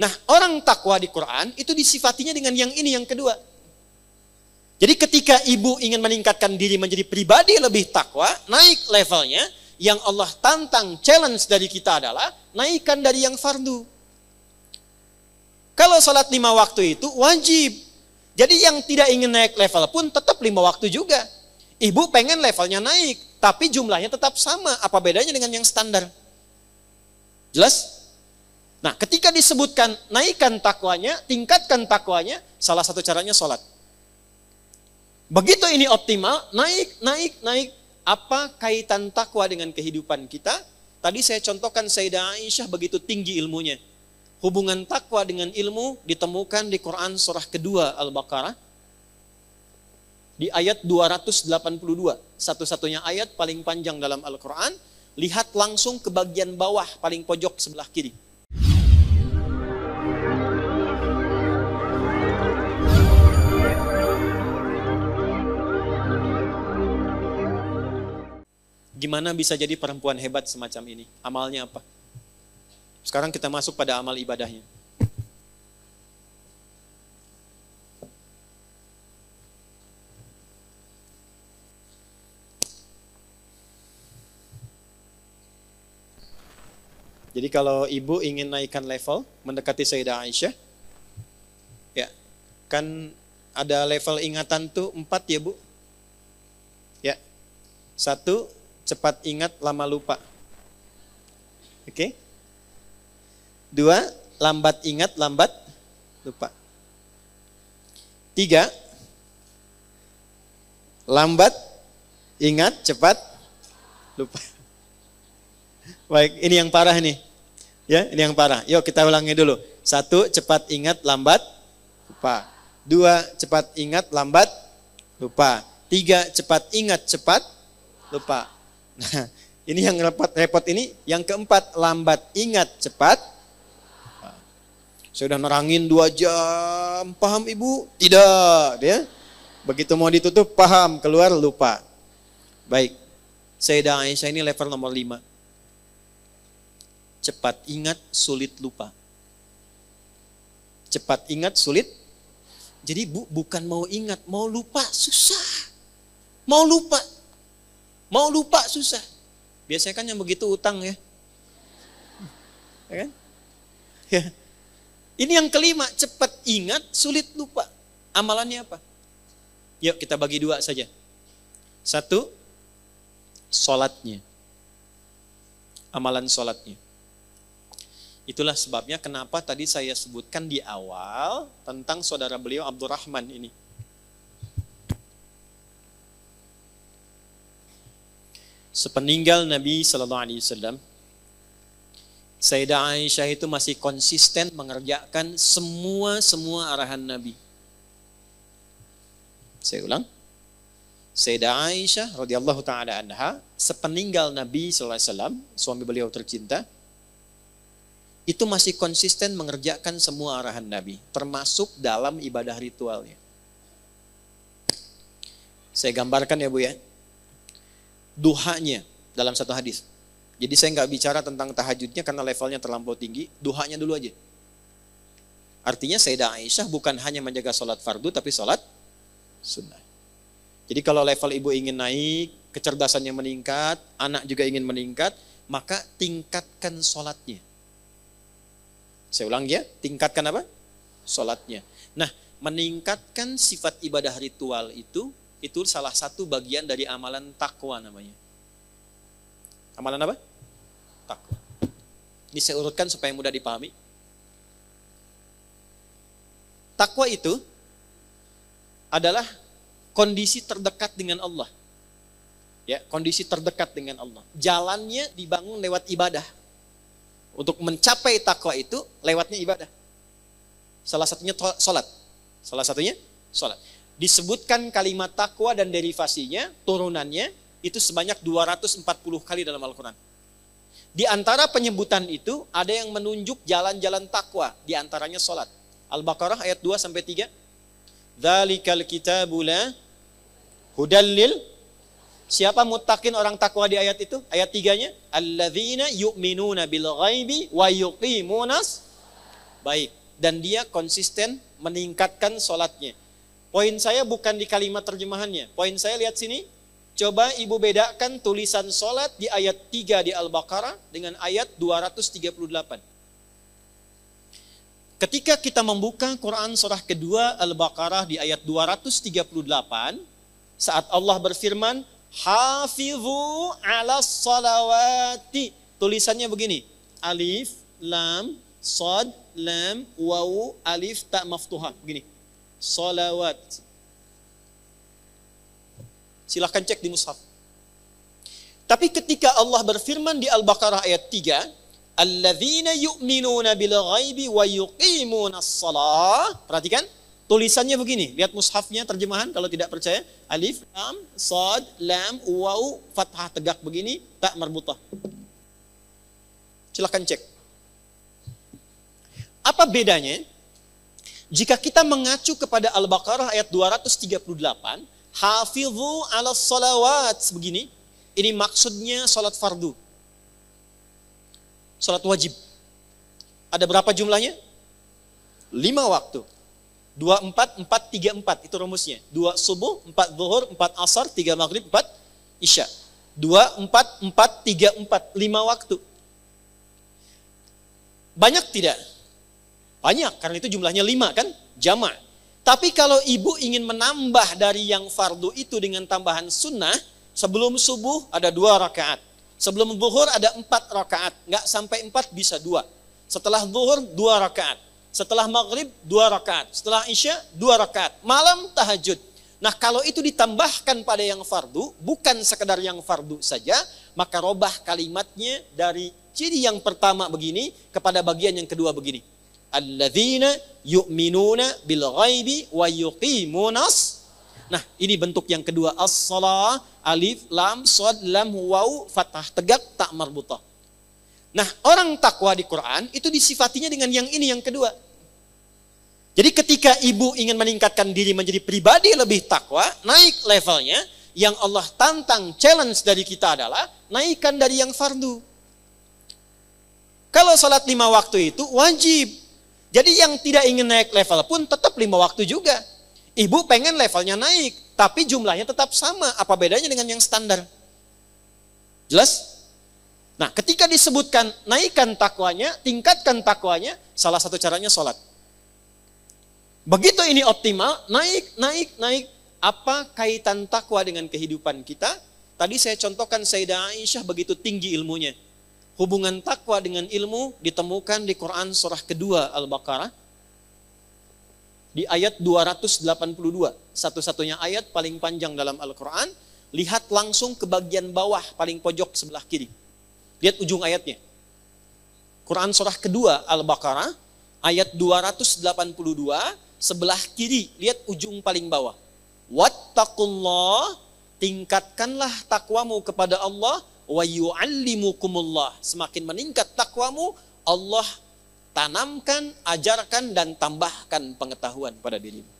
Nah, orang takwa di Quran itu disifatinya dengan yang ini yang kedua. Jadi ketika ibu ingin meningkatkan diri menjadi pribadi lebih takwa, naik levelnya, yang Allah tantang challenge dari kita adalah naikkan dari yang fardu. Kalau sholat lima waktu itu wajib. Jadi yang tidak ingin naik level pun tetap lima waktu juga. Ibu pengen levelnya naik, tapi jumlahnya tetap sama. Apa bedanya dengan yang standar? Jelas? Nah, ketika disebutkan naikkan takwanya, tingkatkan takwanya, salah satu caranya sholat. Begitu ini optimal, naik, naik, naik. Apa kaitan takwa dengan kehidupan kita? Tadi saya contohkan Sayyidah Aisyah begitu tinggi ilmunya. Hubungan takwa dengan ilmu ditemukan di Quran surah kedua Al-Baqarah di ayat 282. Satu-satunya ayat paling panjang dalam Al-Quran. Lihat langsung ke bagian bawah paling pojok sebelah kiri. Gimana bisa jadi perempuan hebat semacam ini? Amalnya apa? Sekarang kita masuk pada amal ibadahnya. Jadi kalau ibu ingin naikkan level mendekati Sayyidah Aisyah, ya kan ada level ingatan tuh empat ya bu. Ya, satu Cepat ingat, lama lupa. Oke? Okay? Dua, lambat ingat, lambat lupa. Tiga, lambat ingat, cepat lupa. Baik, ini yang parah nih. Ya, ini yang parah. Yuk kita ulangi dulu. Satu, cepat ingat, lambat lupa. Dua, cepat ingat, lambat lupa. Tiga, cepat ingat, cepat lupa. Nah, ini yang repot-repot ini. Yang keempat, lambat ingat cepat. Sudah nerangin dua jam, paham ibu? Tidak, ya. Begitu mau ditutup, paham, keluar, lupa. Baik, saya Sayyidah Aisyah ini level nomor lima. Cepat ingat, sulit lupa. Cepat ingat, sulit. Jadi bu, bukan mau ingat, mau lupa, susah. Mau lupa, Mau lupa susah. Biasanya kan yang begitu utang ya. Ya kan? Ya. Ini yang kelima, cepat ingat, sulit lupa. Amalannya apa? Yuk kita bagi dua saja. Satu, sholatnya. Amalan sholatnya. Itulah sebabnya kenapa tadi saya sebutkan di awal tentang saudara beliau Abdurrahman ini. sepeninggal Nabi Shallallahu Alaihi Wasallam, Sayyidah Aisyah itu masih konsisten mengerjakan semua semua arahan Nabi. Saya ulang. Sayyidah Aisyah radhiyallahu taala anha sepeninggal Nabi sallallahu alaihi wasallam, suami beliau tercinta, itu masih konsisten mengerjakan semua arahan Nabi, termasuk dalam ibadah ritualnya. Saya gambarkan ya Bu ya duhanya dalam satu hadis. Jadi saya nggak bicara tentang tahajudnya karena levelnya terlampau tinggi, duhanya dulu aja. Artinya Sayyidah Aisyah bukan hanya menjaga sholat fardu tapi sholat sunnah. Jadi kalau level ibu ingin naik, kecerdasannya meningkat, anak juga ingin meningkat, maka tingkatkan sholatnya. Saya ulang ya, tingkatkan apa? Sholatnya. Nah, meningkatkan sifat ibadah ritual itu itu salah satu bagian dari amalan takwa namanya. Amalan apa? Takwa. Ini saya urutkan supaya mudah dipahami. Takwa itu adalah kondisi terdekat dengan Allah. Ya, kondisi terdekat dengan Allah. Jalannya dibangun lewat ibadah. Untuk mencapai takwa itu lewatnya ibadah. Salah satunya sholat. Salah satunya sholat disebutkan kalimat takwa dan derivasinya, turunannya, itu sebanyak 240 kali dalam Al-Quran. Di antara penyebutan itu ada yang menunjuk jalan-jalan takwa, di antaranya sholat. Al-Baqarah ayat 2 sampai 3. Dzalikal kitabula hudallil Siapa mutakin orang takwa di ayat itu? Ayat tiganya. Alladzina yu'minuna bil ghaibi wa yuqimunas. Baik. Dan dia konsisten meningkatkan sholatnya. Poin saya bukan di kalimat terjemahannya. Poin saya lihat sini. Coba ibu bedakan tulisan solat di ayat 3 di Al-Baqarah dengan ayat 238. Ketika kita membuka Quran surah kedua Al-Baqarah di ayat 238, saat Allah berfirman, Hafizu ala salawati. Tulisannya begini, alif, lam, sod, lam, wawu, alif, tak maftuha. Begini salawat. Silahkan cek di mushaf. Tapi ketika Allah berfirman di Al-Baqarah ayat 3, Alladzina yu'minuna bil ghaibi wa yuqimuna salah. Perhatikan, tulisannya begini. Lihat mushafnya terjemahan kalau tidak percaya. Alif, lam, sad, lam, waw, fathah tegak begini, tak marbutah. Silahkan cek. Apa bedanya? Jika kita mengacu kepada Al-Baqarah ayat 238, hafizu ala salawat begini, ini maksudnya sholat fardu. sholat wajib. Ada berapa jumlahnya? Lima waktu. Dua empat, empat tiga empat. Itu rumusnya. Dua subuh, empat zuhur, empat asar, tiga maghrib, empat isya. Dua empat, empat, tiga empat. Lima waktu. Banyak tidak? Banyak, karena itu jumlahnya lima kan, jama. Tapi kalau ibu ingin menambah dari yang fardu itu dengan tambahan sunnah, sebelum subuh ada dua rakaat. Sebelum zuhur ada empat rakaat, nggak sampai empat bisa dua. Setelah zuhur dua rakaat, setelah maghrib dua rakaat, setelah isya dua rakaat, malam tahajud. Nah kalau itu ditambahkan pada yang fardu, bukan sekedar yang fardu saja, maka robah kalimatnya dari ciri yang pertama begini kepada bagian yang kedua begini alladzina yu'minuna bil ghaibi wa yuqimunas Nah, ini bentuk yang kedua as-salah alif lam sod lam waw fathah tegak tak marbutah. Nah, orang takwa di Quran itu disifatinya dengan yang ini yang kedua. Jadi ketika ibu ingin meningkatkan diri menjadi pribadi lebih takwa, naik levelnya, yang Allah tantang challenge dari kita adalah naikkan dari yang fardu. Kalau sholat lima waktu itu wajib jadi yang tidak ingin naik level pun tetap lima waktu juga. Ibu pengen levelnya naik, tapi jumlahnya tetap sama. Apa bedanya dengan yang standar? Jelas? Nah, ketika disebutkan naikkan takwanya, tingkatkan takwanya, salah satu caranya sholat. Begitu ini optimal, naik, naik, naik. Apa kaitan takwa dengan kehidupan kita? Tadi saya contohkan Sayyidah Aisyah begitu tinggi ilmunya hubungan takwa dengan ilmu ditemukan di Quran surah kedua Al-Baqarah di ayat 282, satu-satunya ayat paling panjang dalam Al-Quran, lihat langsung ke bagian bawah paling pojok sebelah kiri. Lihat ujung ayatnya. Quran surah kedua Al-Baqarah, ayat 282, sebelah kiri, lihat ujung paling bawah. Wattaqullah, tingkatkanlah takwamu kepada Allah, wa yu'allimukumullah. Semakin meningkat takwamu, Allah tanamkan, ajarkan dan tambahkan pengetahuan pada dirimu.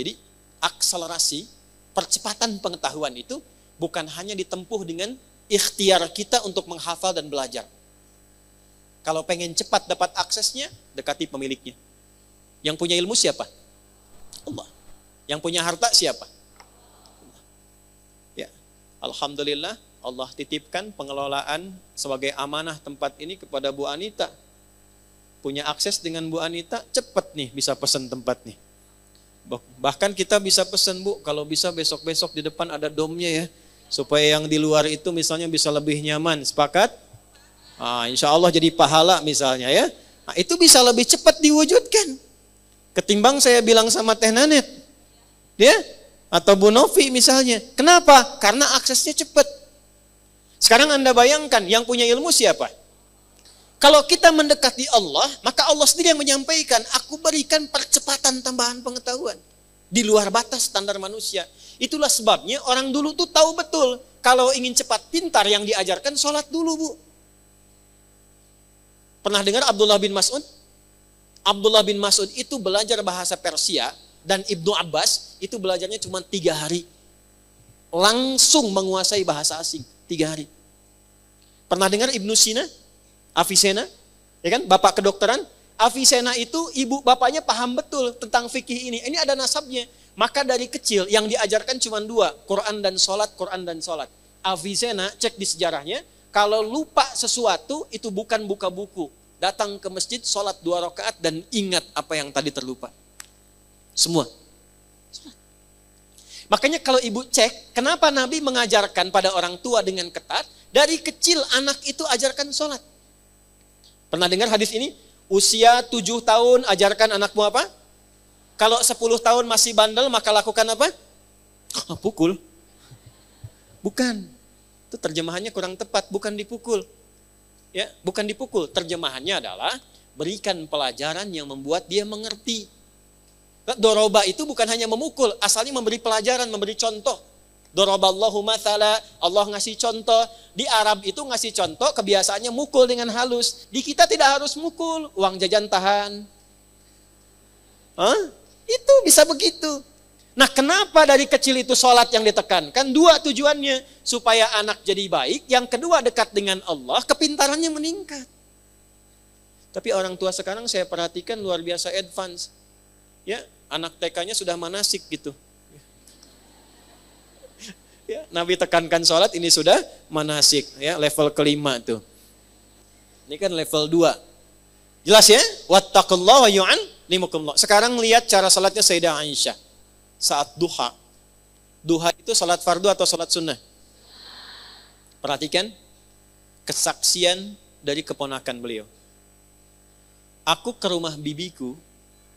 Jadi akselerasi, percepatan pengetahuan itu bukan hanya ditempuh dengan ikhtiar kita untuk menghafal dan belajar. Kalau pengen cepat dapat aksesnya, dekati pemiliknya. Yang punya ilmu siapa? Allah. Yang punya harta siapa? Alhamdulillah Allah titipkan pengelolaan sebagai amanah tempat ini kepada Bu Anita. Punya akses dengan Bu Anita, cepat nih bisa pesan tempat nih. Bahkan kita bisa pesan Bu, kalau bisa besok-besok di depan ada domnya ya. Supaya yang di luar itu misalnya bisa lebih nyaman, sepakat? Nah, insya Allah jadi pahala misalnya ya. Nah, itu bisa lebih cepat diwujudkan. Ketimbang saya bilang sama Teh Nanet. ya? atau Bu Novi misalnya. Kenapa? Karena aksesnya cepat. Sekarang Anda bayangkan yang punya ilmu siapa? Kalau kita mendekati Allah, maka Allah sendiri yang menyampaikan, aku berikan percepatan tambahan pengetahuan. Di luar batas standar manusia. Itulah sebabnya orang dulu tuh tahu betul, kalau ingin cepat pintar yang diajarkan sholat dulu bu. Pernah dengar Abdullah bin Mas'ud? Abdullah bin Mas'ud itu belajar bahasa Persia dan Ibnu Abbas itu belajarnya cuma tiga hari. Langsung menguasai bahasa asing tiga hari. Pernah dengar Ibnu Sina? Avicenna? Ya kan? Bapak kedokteran? Avicenna itu ibu bapaknya paham betul tentang fikih ini. Ini ada nasabnya. Maka dari kecil yang diajarkan cuma dua. Quran dan sholat, Quran dan sholat. Avicenna cek di sejarahnya. Kalau lupa sesuatu itu bukan buka buku. Datang ke masjid, sholat dua rakaat dan ingat apa yang tadi terlupa. Semua. Makanya kalau ibu cek, kenapa Nabi mengajarkan pada orang tua dengan ketat, dari kecil anak itu ajarkan sholat. Pernah dengar hadis ini? Usia tujuh tahun ajarkan anakmu apa? Kalau sepuluh tahun masih bandel maka lakukan apa? pukul. Bukan. Itu terjemahannya kurang tepat, bukan dipukul. Ya, bukan dipukul. Terjemahannya adalah berikan pelajaran yang membuat dia mengerti. Kan doroba itu bukan hanya memukul, asalnya memberi pelajaran, memberi contoh. Allahumma thala, Allah ngasih contoh. Di Arab itu ngasih contoh, kebiasaannya mukul dengan halus. Di kita tidak harus mukul, uang jajan tahan. Hah? Itu bisa begitu. Nah kenapa dari kecil itu sholat yang ditekankan? Dua tujuannya, supaya anak jadi baik. Yang kedua dekat dengan Allah, kepintarannya meningkat. Tapi orang tua sekarang saya perhatikan luar biasa advance. Ya, anak TK-nya sudah manasik gitu. Ya, Nabi tekankan sholat ini sudah manasik ya level kelima tuh. Ini kan level dua. Jelas ya? Wattaqullah wa yu'an limukumullah. Sekarang lihat cara sholatnya Sayyidah Aisyah. Saat duha. Duha itu sholat fardu atau sholat sunnah? Perhatikan kesaksian dari keponakan beliau. Aku ke rumah bibiku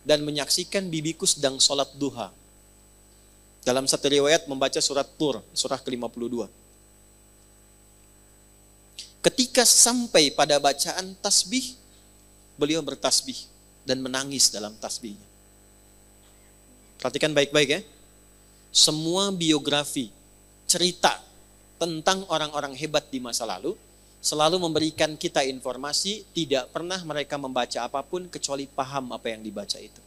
dan menyaksikan bibiku sedang sholat duha. Dalam satu riwayat membaca surat Tur, surah ke-52. Ketika sampai pada bacaan tasbih, beliau bertasbih dan menangis dalam tasbihnya. Perhatikan baik-baik ya. Semua biografi, cerita tentang orang-orang hebat di masa lalu selalu memberikan kita informasi, tidak pernah mereka membaca apapun kecuali paham apa yang dibaca itu.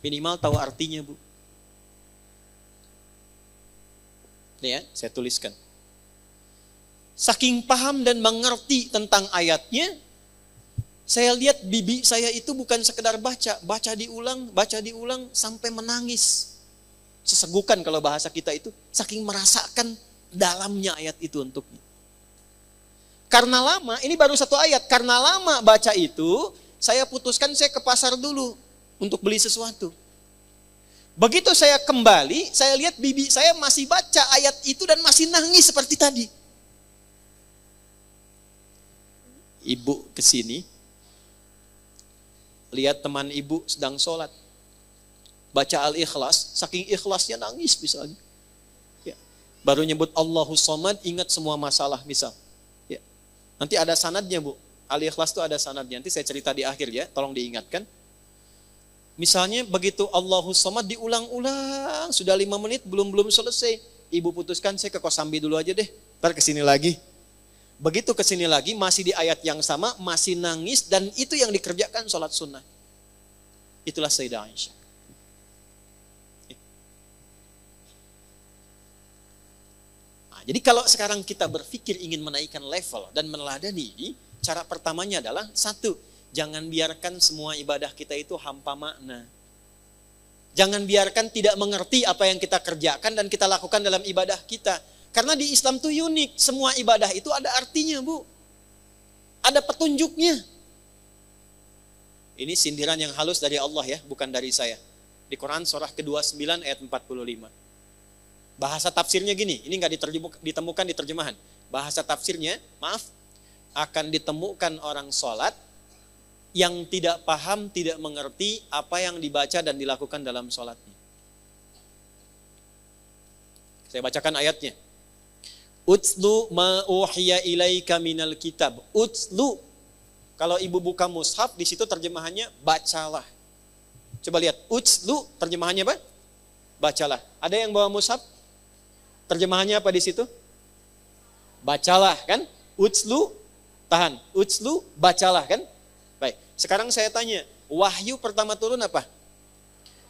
Minimal tahu artinya, Bu. Nih ya, saya tuliskan. Saking paham dan mengerti tentang ayatnya, saya lihat bibi saya itu bukan sekedar baca, baca diulang, baca diulang sampai menangis. Sesegukan kalau bahasa kita itu, saking merasakan dalamnya ayat itu untuknya. Karena lama, ini baru satu ayat. Karena lama baca itu, saya putuskan saya ke pasar dulu untuk beli sesuatu. Begitu saya kembali, saya lihat bibi saya masih baca ayat itu dan masih nangis seperti tadi. Ibu ke sini, lihat teman ibu sedang sholat. Baca al-ikhlas, saking ikhlasnya nangis misalnya. Ya. Baru nyebut Allahu Somad, ingat semua masalah misal. Nanti ada sanadnya Bu. Al-Ikhlas itu ada sanadnya. Nanti saya cerita di akhir ya, tolong diingatkan. Misalnya begitu Allahu Somad diulang-ulang, sudah lima menit belum-belum selesai. Ibu putuskan saya ke Kosambi dulu aja deh, ntar kesini lagi. Begitu kesini lagi masih di ayat yang sama, masih nangis dan itu yang dikerjakan sholat sunnah. Itulah Sayyidah Aisyah. jadi kalau sekarang kita berpikir ingin menaikkan level dan meneladani cara pertamanya adalah satu, jangan biarkan semua ibadah kita itu hampa makna. Jangan biarkan tidak mengerti apa yang kita kerjakan dan kita lakukan dalam ibadah kita. Karena di Islam itu unik, semua ibadah itu ada artinya, Bu. Ada petunjuknya. Ini sindiran yang halus dari Allah ya, bukan dari saya. Di Quran surah ke-29 ayat 45. Bahasa tafsirnya gini, ini nggak ditemukan di terjemahan. Bahasa tafsirnya, maaf, akan ditemukan orang sholat yang tidak paham, tidak mengerti apa yang dibaca dan dilakukan dalam sholatnya. Saya bacakan ayatnya. Utslu ma'uhiya ilaika minal kitab. Utslu. Kalau ibu buka mushaf, di situ terjemahannya bacalah. Coba lihat. Utslu terjemahannya apa? Bacalah. Ada yang bawa mushaf? Terjemahannya apa di situ? Bacalah kan? Utslu tahan. Utslu bacalah kan? Baik. Sekarang saya tanya, wahyu pertama turun apa?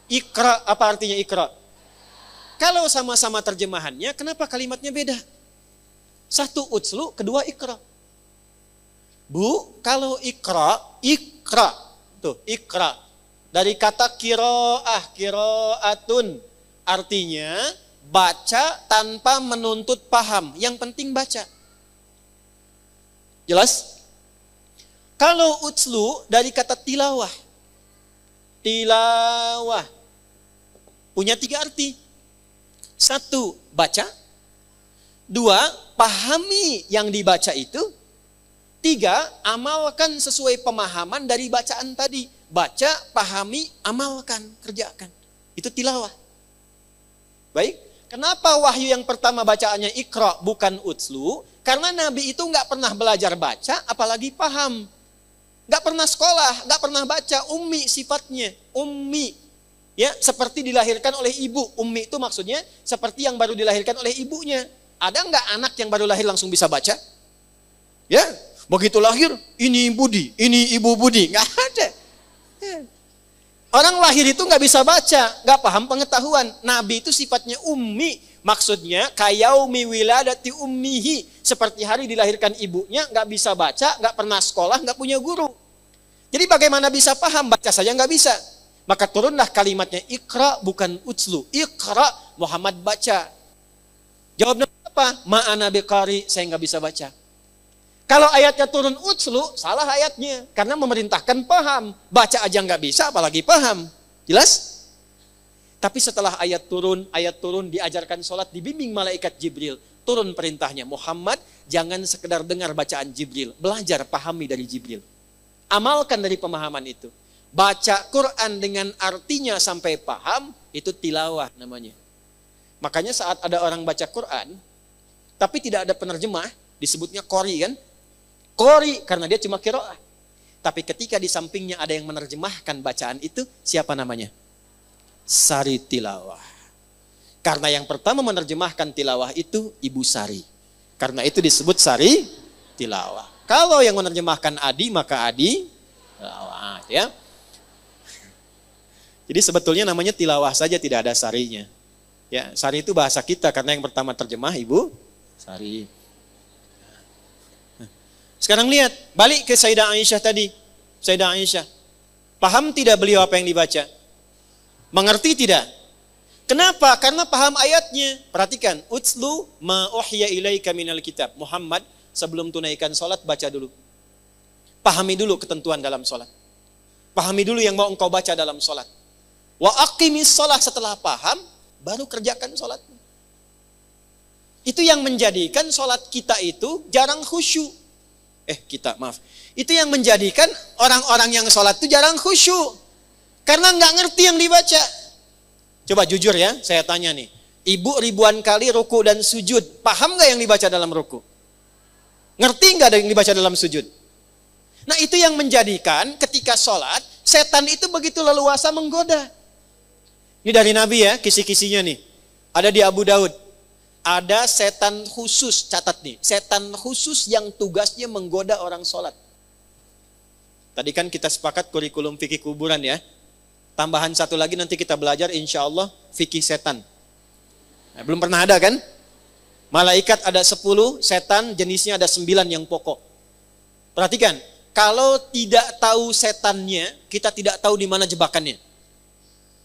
Ikra apa artinya ikra? Kalau sama-sama terjemahannya, kenapa kalimatnya beda? Satu utslu, kedua ikra. Bu, kalau ikra, ikra. Tuh, ikra. Dari kata kiro'ah, kiro'atun. Artinya, baca tanpa menuntut paham. Yang penting baca. Jelas? Kalau utslu dari kata tilawah. Tilawah. Punya tiga arti. Satu, baca. Dua, pahami yang dibaca itu. Tiga, amalkan sesuai pemahaman dari bacaan tadi. Baca, pahami, amalkan, kerjakan. Itu tilawah. Baik, Kenapa wahyu yang pertama bacaannya ikroh bukan utslu? Karena Nabi itu nggak pernah belajar baca, apalagi paham. Nggak pernah sekolah, nggak pernah baca. Ummi sifatnya, ummi. Ya, seperti dilahirkan oleh ibu. Ummi itu maksudnya seperti yang baru dilahirkan oleh ibunya. Ada nggak anak yang baru lahir langsung bisa baca? Ya, begitu lahir, ini budi, ini ibu budi. Nggak ada. Ya. Orang lahir itu nggak bisa baca, nggak paham pengetahuan. Nabi itu sifatnya ummi, maksudnya miwila dati ummihi. Seperti hari dilahirkan ibunya, nggak bisa baca, nggak pernah sekolah, nggak punya guru. Jadi bagaimana bisa paham? Baca saja nggak bisa. Maka turunlah kalimatnya ikra bukan utslu. Ikra Muhammad baca. Jawabnya apa? Ma'ana bekari, saya nggak bisa baca. Kalau ayatnya turun utslu, salah ayatnya. Karena memerintahkan paham. Baca aja nggak bisa, apalagi paham. Jelas? Tapi setelah ayat turun, ayat turun diajarkan sholat, dibimbing malaikat Jibril. Turun perintahnya. Muhammad, jangan sekedar dengar bacaan Jibril. Belajar, pahami dari Jibril. Amalkan dari pemahaman itu. Baca Quran dengan artinya sampai paham, itu tilawah namanya. Makanya saat ada orang baca Quran, tapi tidak ada penerjemah, disebutnya kori kan, Qori karena dia cuma kiroah. Tapi ketika di sampingnya ada yang menerjemahkan bacaan itu, siapa namanya? Sari Tilawah. Karena yang pertama menerjemahkan tilawah itu Ibu Sari. Karena itu disebut Sari Tilawah. Kalau yang menerjemahkan Adi, maka Adi Tilawah. Ya. Jadi sebetulnya namanya tilawah saja tidak ada sarinya. Ya, sari itu bahasa kita karena yang pertama terjemah Ibu Sari. Sekarang lihat, balik ke Sayyidah Aisyah tadi. Sayyidah Aisyah. Paham tidak beliau apa yang dibaca? Mengerti tidak? Kenapa? Karena paham ayatnya. Perhatikan, utslu ma uhya ilaika minal kitab. Muhammad sebelum tunaikan salat baca dulu. Pahami dulu ketentuan dalam salat. Pahami dulu yang mau engkau baca dalam salat. Wa aqimis salat setelah paham, baru kerjakan salat. Itu yang menjadikan salat kita itu jarang khusyuk eh kita maaf. Itu yang menjadikan orang-orang yang sholat itu jarang khusyuk. Karena nggak ngerti yang dibaca. Coba jujur ya, saya tanya nih. Ibu ribuan kali ruku dan sujud, paham nggak yang dibaca dalam ruku? Ngerti nggak ada yang dibaca dalam sujud? Nah itu yang menjadikan ketika sholat, setan itu begitu leluasa menggoda. Ini dari Nabi ya, kisi-kisinya nih. Ada di Abu Daud. Ada setan khusus, catat nih. Setan khusus yang tugasnya menggoda orang sholat. Tadi kan kita sepakat kurikulum fikih kuburan ya. Tambahan satu lagi nanti kita belajar insya Allah fikih setan. Nah, belum pernah ada kan? Malaikat ada 10, setan jenisnya ada 9 yang pokok. Perhatikan, kalau tidak tahu setannya, kita tidak tahu di mana jebakannya.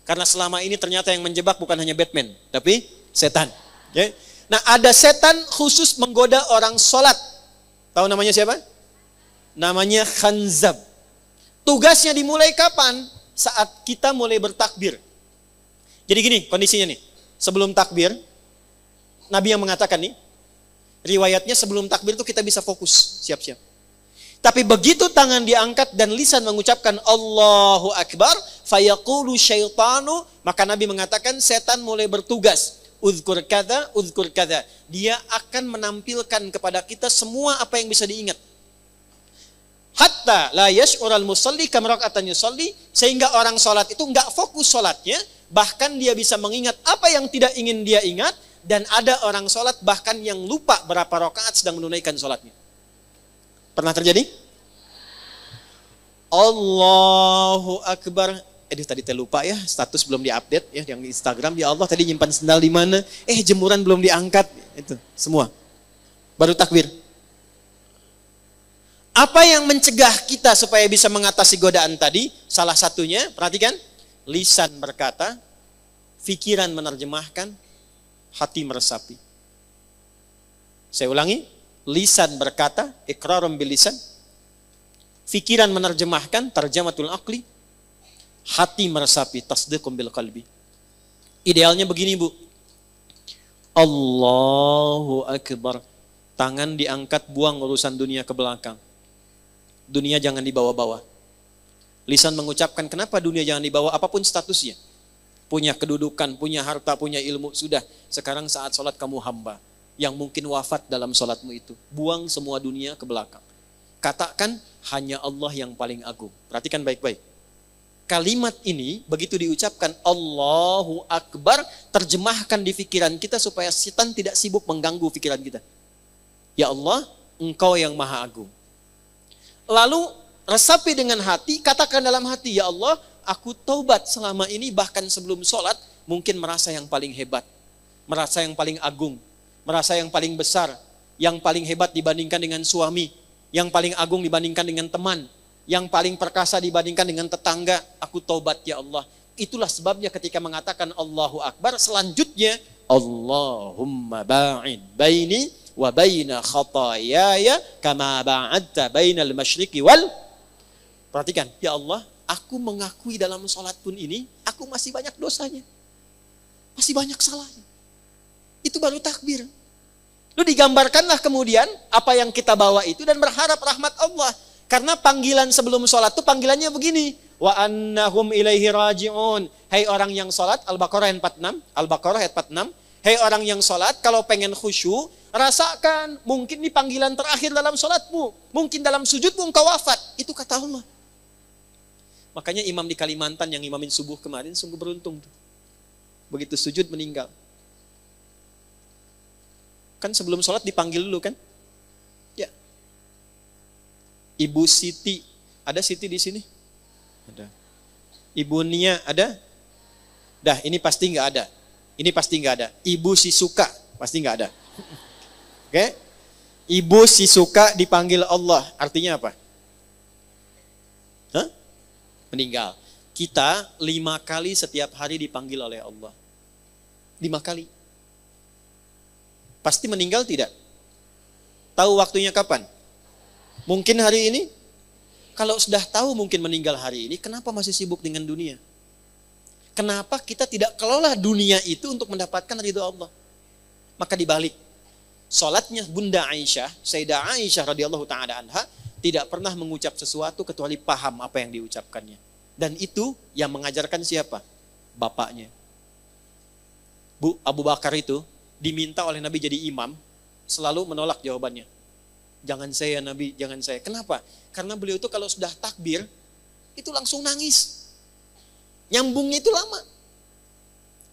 Karena selama ini ternyata yang menjebak bukan hanya Batman, tapi setan. Okay? Ya. Nah ada setan khusus menggoda orang sholat. Tahu namanya siapa? Namanya Khanzab. Tugasnya dimulai kapan? Saat kita mulai bertakbir. Jadi gini kondisinya nih. Sebelum takbir, Nabi yang mengatakan nih, riwayatnya sebelum takbir itu kita bisa fokus, siap-siap. Tapi begitu tangan diangkat dan lisan mengucapkan Allahu Akbar, fayaqulu syaitanu, maka Nabi mengatakan setan mulai bertugas uzkur kada, uzkur kada. Dia akan menampilkan kepada kita semua apa yang bisa diingat. Hatta la yash'ural musalli kamrakatan yusalli sehingga orang solat itu enggak fokus solatnya. bahkan dia bisa mengingat apa yang tidak ingin dia ingat dan ada orang solat bahkan yang lupa berapa rakaat sedang menunaikan solatnya. Pernah terjadi? Allahu Akbar Aduh eh, tadi saya lupa ya, status belum diupdate ya yang di Instagram. Ya Allah tadi nyimpan sendal di mana? Eh jemuran belum diangkat. Itu semua. Baru takbir. Apa yang mencegah kita supaya bisa mengatasi godaan tadi? Salah satunya, perhatikan, lisan berkata, pikiran menerjemahkan, hati meresapi. Saya ulangi, lisan berkata, ikrarum bilisan, pikiran menerjemahkan, tarjamatul akli, Hati meresapi, tasdiqum bil kalbi, Idealnya begini, Bu. Allahu akbar. Tangan diangkat buang urusan dunia ke belakang. Dunia jangan dibawa-bawa. Lisan mengucapkan kenapa dunia jangan dibawa apapun statusnya. Punya kedudukan, punya harta, punya ilmu, sudah. Sekarang saat sholat kamu hamba. Yang mungkin wafat dalam sholatmu itu. Buang semua dunia ke belakang katakan hanya Allah yang paling agung. Perhatikan baik-baik kalimat ini begitu diucapkan Allahu Akbar terjemahkan di pikiran kita supaya setan tidak sibuk mengganggu pikiran kita. Ya Allah, Engkau yang Maha Agung. Lalu resapi dengan hati, katakan dalam hati, Ya Allah, aku taubat selama ini bahkan sebelum sholat mungkin merasa yang paling hebat, merasa yang paling agung, merasa yang paling besar, yang paling hebat dibandingkan dengan suami, yang paling agung dibandingkan dengan teman, yang paling perkasa dibandingkan dengan tetangga, aku taubat ya Allah. Itulah sebabnya ketika mengatakan Allahu Akbar, selanjutnya Allahumma ba'id baini wa baina khatayaya kama ba'adta bainal masyriqi wal Perhatikan, ya Allah, aku mengakui dalam sholat pun ini, aku masih banyak dosanya. Masih banyak salahnya. Itu baru takbir. Lu digambarkanlah kemudian apa yang kita bawa itu dan berharap rahmat Allah. Karena panggilan sebelum sholat tuh panggilannya begini. Wa annahum ilaihi raji'un. Hei hey, orang yang sholat, Al-Baqarah ayat 46. Al-Baqarah ayat 46. Hei hey, orang yang sholat, kalau pengen khusyuk, rasakan. Mungkin ini panggilan terakhir dalam sholatmu. Mungkin dalam sujudmu engkau wafat. Itu kata Allah. Makanya imam di Kalimantan yang imamin subuh kemarin sungguh beruntung. Tuh. Begitu sujud meninggal. Kan sebelum sholat dipanggil dulu kan? Ibu Siti. Ada Siti di sini? Ada. Ibu Nia ada? Dah, ini pasti nggak ada. Ini pasti nggak ada. Ibu si suka, pasti nggak ada. Oke? Okay? Ibu suka dipanggil Allah. Artinya apa? Hah? Meninggal. Kita lima kali setiap hari dipanggil oleh Allah. Lima kali. Pasti meninggal tidak? Tahu waktunya kapan? Mungkin hari ini, kalau sudah tahu mungkin meninggal hari ini, kenapa masih sibuk dengan dunia? Kenapa kita tidak kelola dunia itu untuk mendapatkan ridho Allah? Maka dibalik, solatnya Bunda Aisyah, Sayyidah Aisyah radhiyallahu taala anha tidak pernah mengucap sesuatu kecuali paham apa yang diucapkannya. Dan itu yang mengajarkan siapa? Bapaknya. Bu Abu Bakar itu diminta oleh Nabi jadi imam, selalu menolak jawabannya jangan saya Nabi, jangan saya. Kenapa? Karena beliau itu kalau sudah takbir, itu langsung nangis. Nyambungnya itu lama.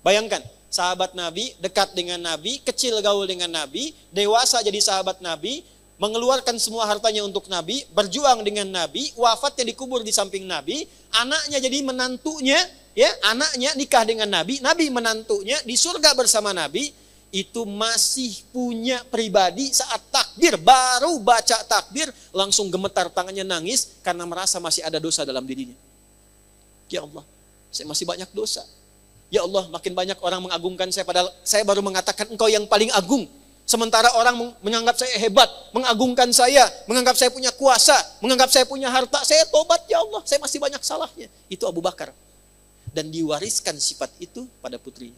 Bayangkan, sahabat Nabi, dekat dengan Nabi, kecil gaul dengan Nabi, dewasa jadi sahabat Nabi, mengeluarkan semua hartanya untuk Nabi, berjuang dengan Nabi, wafatnya dikubur di samping Nabi, anaknya jadi menantunya, ya, anaknya nikah dengan Nabi, Nabi menantunya di surga bersama Nabi, itu masih punya pribadi saat takbir baru baca takbir langsung gemetar tangannya nangis karena merasa masih ada dosa dalam dirinya. Ya Allah, saya masih banyak dosa. Ya Allah, makin banyak orang mengagungkan saya padahal saya baru mengatakan engkau yang paling agung. Sementara orang menganggap saya hebat, mengagungkan saya, menganggap saya punya kuasa, menganggap saya punya harta, saya tobat ya Allah, saya masih banyak salahnya. Itu Abu Bakar. Dan diwariskan sifat itu pada putrinya.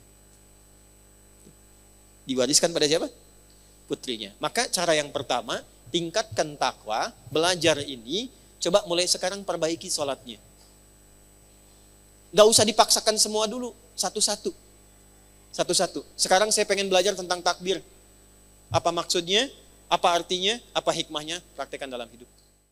Diwariskan pada siapa? Putrinya. Maka cara yang pertama, tingkatkan takwa, belajar ini, coba mulai sekarang perbaiki sholatnya. Gak usah dipaksakan semua dulu, satu-satu. Satu-satu. Sekarang saya pengen belajar tentang takbir. Apa maksudnya? Apa artinya? Apa hikmahnya? Praktekkan dalam hidup.